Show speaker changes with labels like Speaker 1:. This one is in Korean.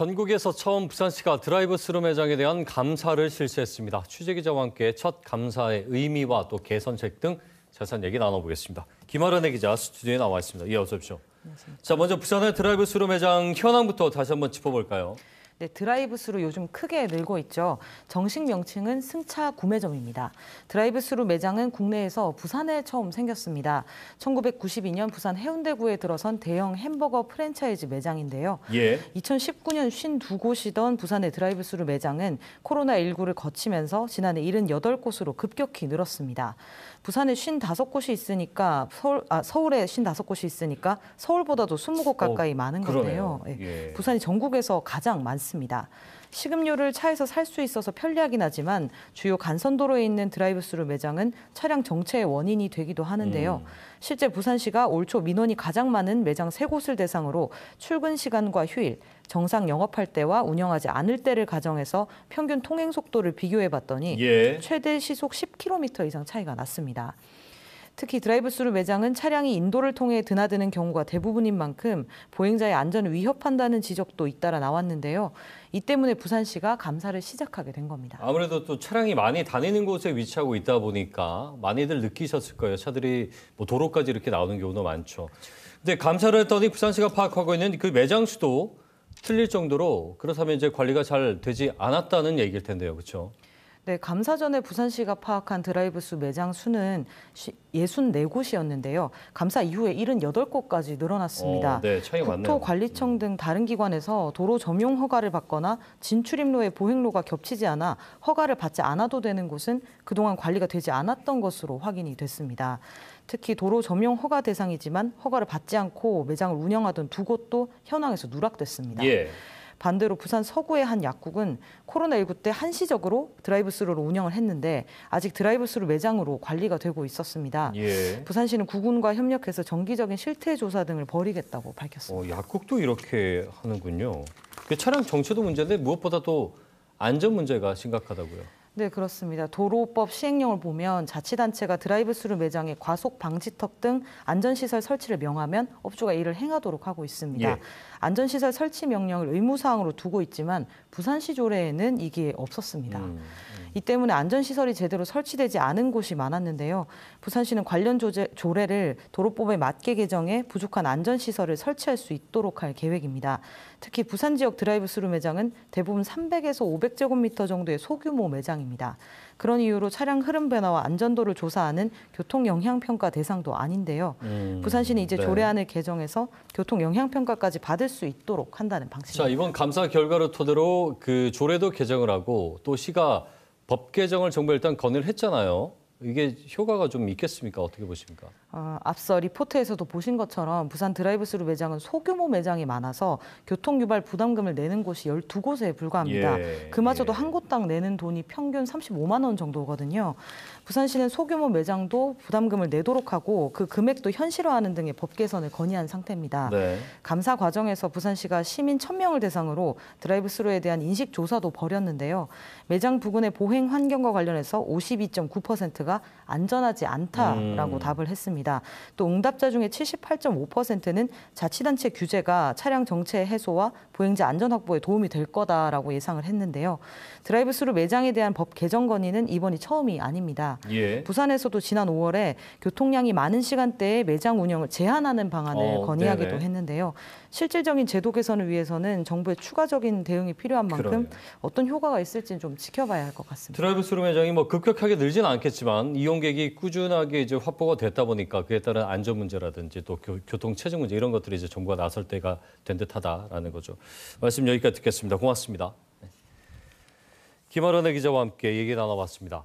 Speaker 1: 전국에서 처음 부산시가 드라이브스루 매장에 대한 감사를 실시했습니다. 취재기자와 함께 첫 감사의 의미와 또 개선책 등 자세한 얘기 나눠보겠습니다. 김아란의 기자 스튜디오에 나와 있습니다. 예, 어서 오십시오. 자, 먼저 부산의 드라이브스루 매장 현황부터 다시 한번 짚어볼까요?
Speaker 2: 네, 드라이브스루 요즘 크게 늘고 있죠. 정식 명칭은 승차 구매점입니다. 드라이브스루 매장은 국내에서 부산에 처음 생겼습니다. 1992년 부산 해운대구에 들어선 대형 햄버거 프랜차이즈 매장인데요. 예. 2019년 52곳이던 부산의 드라이브스루 매장은 코로나19를 거치면서 지난해 78곳으로 급격히 늘었습니다. 부산에 55곳이 있으니까 서울, 아, 서울에 55곳이 있으니까 서울보다도 20곳 가까이 어, 많은 건데요. 예. 예. 부산이 전국에서 가장 많습니다. 않습니다. 식음료를 차에서 살 수 있어서 편리하긴 하지만 주요 간선도로에 있는 드라이브스루 매장은 차량 정체의 원인이 되기도 하는데요. 음. 실제 부산시가 올 초 민원이 가장 많은 매장 세 곳을 대상으로 출근 시간과 휴일, 정상 영업할 때와 운영하지 않을 때를 가정해서 평균 통행 속도를 비교해 봤더니 예. 최대 시속 10km 이상 차이가 났습니다. 특히 드라이브스루 매장은 차량이 인도를 통해 드나드는 경우가 대부분인 만큼 보행자의 안전을 위협한다는 지적도 잇따라 나왔는데요. 이 때문에 부산시가 감사를 시작하게 된 겁니다.
Speaker 1: 아무래도 또 차량이 많이 다니는 곳에 위치하고 있다 보니까 많이들 느끼셨을 거예요. 차들이 뭐 도로까지 이렇게 나오는 경우도 많죠. 근데 감사를 했더니 부산시가 파악하고 있는 그 매장 수도 틀릴 정도로 그렇다면 이제 관리가 잘 되지 않았다는 얘기일 텐데요. 그렇죠?
Speaker 2: 네, 감사 전에 부산시가 파악한 드라이브수 매장 수는 64곳이었는데요. 감사 이후에 78곳까지 늘어났습니다. 어, 네, 차이가 많네요. 국토관리청 등 다른 기관에서 도로 점용 허가를 받거나 진출입로의 보행로가 겹치지 않아 허가를 받지 않아도 되는 곳은 그동안 관리가 되지 않았던 것으로 확인이 됐습니다. 특히 도로 점용 허가 대상이지만 허가를 받지 않고 매장을 운영하던 두 곳도 현황에서 누락됐습니다. 예. 반대로 부산 서구의 한 약국은 코로나19 때 한시적으로 드라이브스루로 운영을 했는데 아직 드라이브스루 매장으로 관리가 되고 있었습니다. 예. 부산시는 구군과 협력해서 정기적인 실태 조사 등을 벌이겠다고 밝혔습니다.
Speaker 1: 어, 약국도 이렇게 하는군요. 그 차량 정체도 문제인데 무엇보다도 안전 문제가 심각하다고요.
Speaker 2: 네, 그렇습니다. 도로법 시행령을 보면 자치단체가 드라이브스루 매장에 과속 방지턱 등 안전시설 설치를 명하면 업주가 이를 행하도록 하고 있습니다. 예. 안전시설 설치 명령을 의무사항으로 두고 있지만 부산시 조례에는 이게 없었습니다. 음. 이 때문에 안전시설이 제대로 설치되지 않은 곳이 많았는데요. 부산시는 관련 조제, 조례를 도로법에 맞게 개정해 부족한 안전시설을 설치할 수 있도록 할 계획입니다. 특히 부산 지역 드라이브스루 매장은 대부분 300에서 500제곱미터 정도의 소규모 매장입니다. 그런 이유로 차량 흐름 변화와 안전도를 조사하는 교통 영향 평가 대상도 아닌데요. 음, 부산시는 이제 네. 조례안을 개정해서 교통 영향 평가까지 받을 수 있도록 한다는
Speaker 1: 방침입니다 자, 이번 감사 결과를 토대로 그 조례도 개정을 하고 또 시가 법 개정을 정부가 일단 건의를 했잖아요. 이게 효과가 좀 있겠습니까? 어떻게 보십니까? 어, 앞서
Speaker 2: 리포트에서도 보신 것처럼 부산 드라이브스루 매장은 소규모 매장이 많아서 교통 유발 부담금을 내는 곳이 12곳에 불과합니다. 예, 그마저도 예. 한 곳당 내는 돈이 평균 35만 원 정도거든요. 부산시는 소규모 매장도 부담금을 내도록 하고 그 금액도 현실화하는 등의 법 개선을 건의한 상태입니다. 네. 감사 과정에서 부산시가 시민 1000명을 대상으로 드라이브스루에 대한 인식 조사도 벌였는데요. 매장 부근의 보행 환경과 관련해서 52.9%가 자체가 안전하지 않다라고 음. 답을 했습니다. 또 응답자 중에 78.5%는 자치단체 규제가 차량 정체 해소와 보행자 안전 확보에 도움이 될 거다라고 예상을 했는데요. 드라이브스루 매장에 대한 법 개정 건의는 이번이 처음이 아닙니다. 예. 부산에서도 지난 5월에 교통량이 많은 시간대에 매장 운영을 제한하는 방안을 어, 건의하기도 네네. 했는데요. 실질적인 제도 개선을 위해서는 정부의 추가적인 대응이 필요한 만큼 그러네요. 어떤 효과가 있을지는 좀 지켜봐야 할 것 같습니다.
Speaker 1: 드라이브스루 매장이 뭐 급격하게 늘지는 않겠지만 동안 이용객이 꾸준하게 이제 확보가 됐다 보니까 그에 따른 안전 문제라든지 또 교, 교통 체증 문제 이런 것들이 이제 정부가 나설 때가 된 듯하다라는 거죠. 말씀 여기까지 듣겠습니다. 고맙습니다. 네. 김아른의 기자와 함께 얘기 나눠봤습니다.